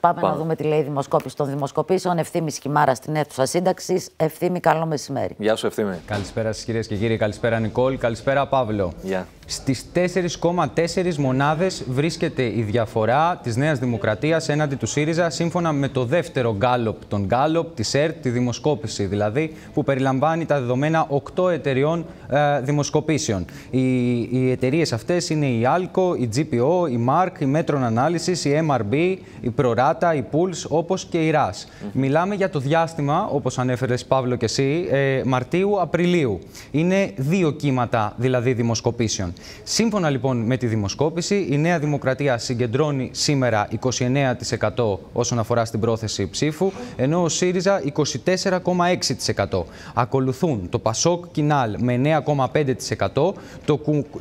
Πάμε, Πάμε να δούμε τι λέει η δημοσκόπηση των δημοσκοπήσεων. Ευθύμη Χιμάρα στην αίθουσα σύνταξης. Ευθύμη, καλό μεσημέρι. Γεια σου, Ευθύμη. Καλησπέρα σα, κυρίες και κύριοι. Καλησπέρα, Νικόλ. Καλησπέρα, Παύλο. Γεια. Στις 4,4 μονάδες βρίσκεται η διαφορά της Νέας Δημοκρατίας έναντι του ΣΥΡΙΖΑ σύμφωνα με το δεύτερο γκάλοπ, τον γκάλοπ της ΕΡΤ, τη δημοσκόπηση δηλαδή, που περιλαμβάνει τα δεδομένα 8 εταιριών ε, δημοσκοπήσεων. Οι, οι εταιρείες αυτές είναι η Alco, η GPO, η ΜΑΡΚ, η μέτρων Ανάλυσης, η MRB, η Prorata, η PULS, όπως και η ΡΑΣ. Μιλάμε για το διάστημα, όπως ανέφερες Παύλο και εσύ, ε, Μαρτίου-Απριλίου. Είναι δύο κύματα δηλαδή δημοσκοπήσεων. Σύμφωνα λοιπόν με τη δημοσκόπηση, η Νέα Δημοκρατία συγκεντρώνει σήμερα 29% όσον αφορά στην πρόθεση ψήφου, ενώ ο ΣΥΡΙΖΑ 24,6%. Ακολουθούν το ΠΑΣΟΚ Κινάλ με 9,5%, το,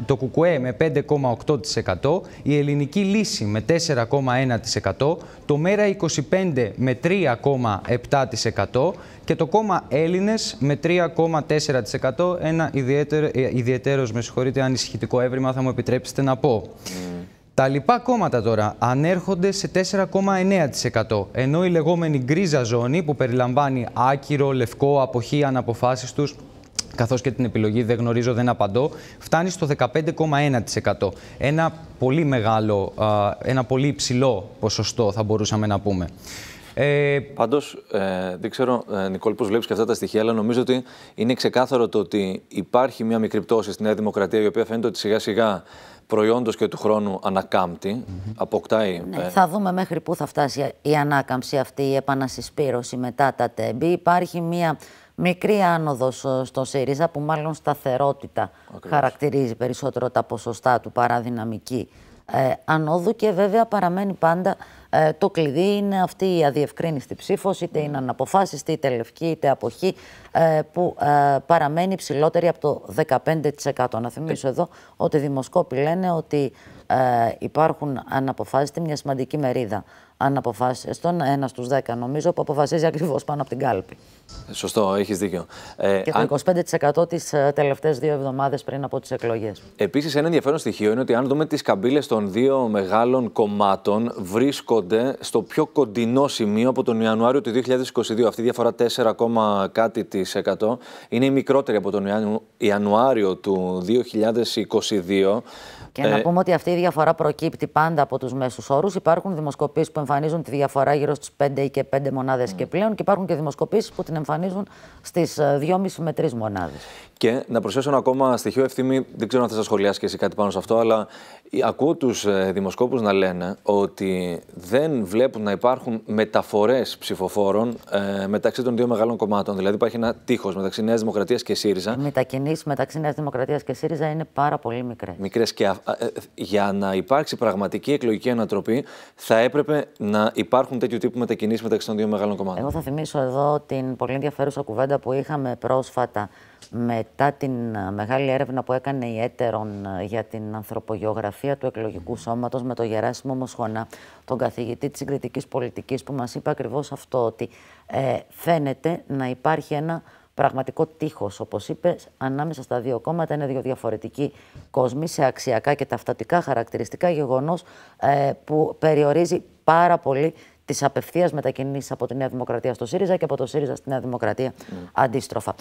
το ΚΚΕ με 5,8%, η Ελληνική Λύση με 4,1%, το ΜΕΡΑ25 με 3,7% και το κόμμα Έλληνες με 3,4%, ένα ιδιαίτερο, ε, ιδιαίτερος, με συγχωρείτε, ανησυχητικό πολιτικό έβριμα θα μου επιτρέψετε να πω. Τα λοιπά κόμματα τώρα ανέρχονται σε 4,9%, ενώ η λεγόμενη γκρίζα ζώνη που περιλαμβάνει άκυρο, λευκό, αποχή, αναποφάσεις τους, καθώς και την επιλογή δεν γνωρίζω, δεν απαντώ, φτάνει στο 15,1%. Ένα πολύ μεγάλο, ένα πολύ υψηλό ποσοστό θα μπορούσαμε να πούμε. Ε... Πάντως, ε, δεν ξέρω, ε, Νικόλ, πώς βλέπεις και αυτά τα στοιχεία, αλλά νομίζω ότι είναι ξεκάθαρο το ότι υπάρχει μια μικρή πτώση στη Νέα Δημοκρατία, η οποία φαίνεται ότι σιγά σιγά προϊόντος και του χρόνου ανακάμπτει, αποκτάει. Ναι, ε, Θα δούμε μέχρι πού θα φτάσει η ανάκαμψη αυτή, η επανασυσπήρωση μετά τα τέμπη. Υπάρχει μια μικρή άνοδος ε, στο ΣΥΡΙΖΑ που μάλλον σταθερότητα χαρακτηρίζει περισσότερο τα ποσοστά του παρά δυναμική. Ε, ανόδου και βέβαια παραμένει πάντα ε, το κλειδί είναι αυτή η αδιευκρίνηστη ψήφος, είτε είναι αναποφάσιστη, είτε λευκή, είτε αποχή, ε, που παραμένει ψηλότερη από το 15%. Να θυμίσω εδώ ότι οι δημοσκόποι λένε ότι υπάρχουν αναποφάσιστη μια σημαντική μερίδα αν τον ένας στους 10 νομίζω, που αποφασίζει ακριβώς πάνω από την κάλπη. Ε, σωστό, έχεις δίκιο. Ε, και το 25% τι τελευταίες δύο εβδομάδες πριν από τις εκλογές. Επίσης, ένα ενδιαφέρον στοιχείο είναι ότι αν δούμε τις καμπύλες των δύο μεγάλων κομμάτων, βρίσκονται στο πιο κοντινό σημείο από τον Ιανουάριο του 2022. Αυτή η διαφορά 4, κάτι της εκατό είναι η μικρότερη από τον Ιανουάριο του 2022. Και να ε, πούμε ότι αυτή η διαφορά προκύπτει πάντα από τους μέσους όρους. Υπάρχουν δημοσκοπήσεις που εμφανίζουν τη διαφορά γύρω στις 5 ή και 5 μονάδες mm. και πλέον. Και υπάρχουν και δημοσκοπήσεις που την εμφανίζουν στις 2,5 ε, με 3 μονάδες. Και να προσθέσω ένα ακόμα στοιχείο ευθύνη. Δεν ξέρω αν θα σα σχολιάσεις και εσύ κάτι πάνω σε αυτό, αλλά ακούω τους ε, δημοσκόπους να λένε ότι δεν βλέπουν να υπάρχουν μεταφορές ψηφοφόρων ε, μεταξύ των δύο μεγάλων κομμάτων. Δηλαδή υπάρχει ένα τείχος μεταξύ Νέας Δημοκρατίας και ΣΥΡΙΖΑ. Οι μετακινήσεις μεταξύ Νέας Δημοκρατίας και ΣΥΡΙΖΑ είναι πάρα πολύ μικρές. Μικρές και ε, για να υπάρξει πραγματική εκλογική ανατροπή θα έπρεπε να υπάρχουν τέτοιου τύπου μετακινήσεις μεταξύ των δύο μεγάλων κομμάτων. Εγώ θα θυμίσω εδώ την πολύ ενδιαφέρουσα κουβέντα που είχαμε πρόσφατα μετά την ε, μεγάλη έρευνα που έκανε η Έτερον ε, για την ανθρωπογεωγραφία του εκλογικού σώματος με τον Γεράσιμο Μοσχονά, τον καθηγητή της συγκριτικής πολιτικής, που μας είπε ακριβώς αυτό ότι ε, φαίνεται να υπάρχει ένα πραγματικό τείχος, όπως είπε, ανάμεσα στα δύο κόμματα είναι δύο διαφορετικοί κόσμοι σε αξιακά και ταυτατικά χαρακτηριστικά γεγονός ε, που περιορίζει πάρα πολύ τι απευθείας μετακινήσεις από τη Νέα Δημοκρατία στο ΣΥΡΙΖΑ και από το ΣΥΡΙΖΑ στη Νέα Δημοκρατία ναι. αντίστροφα.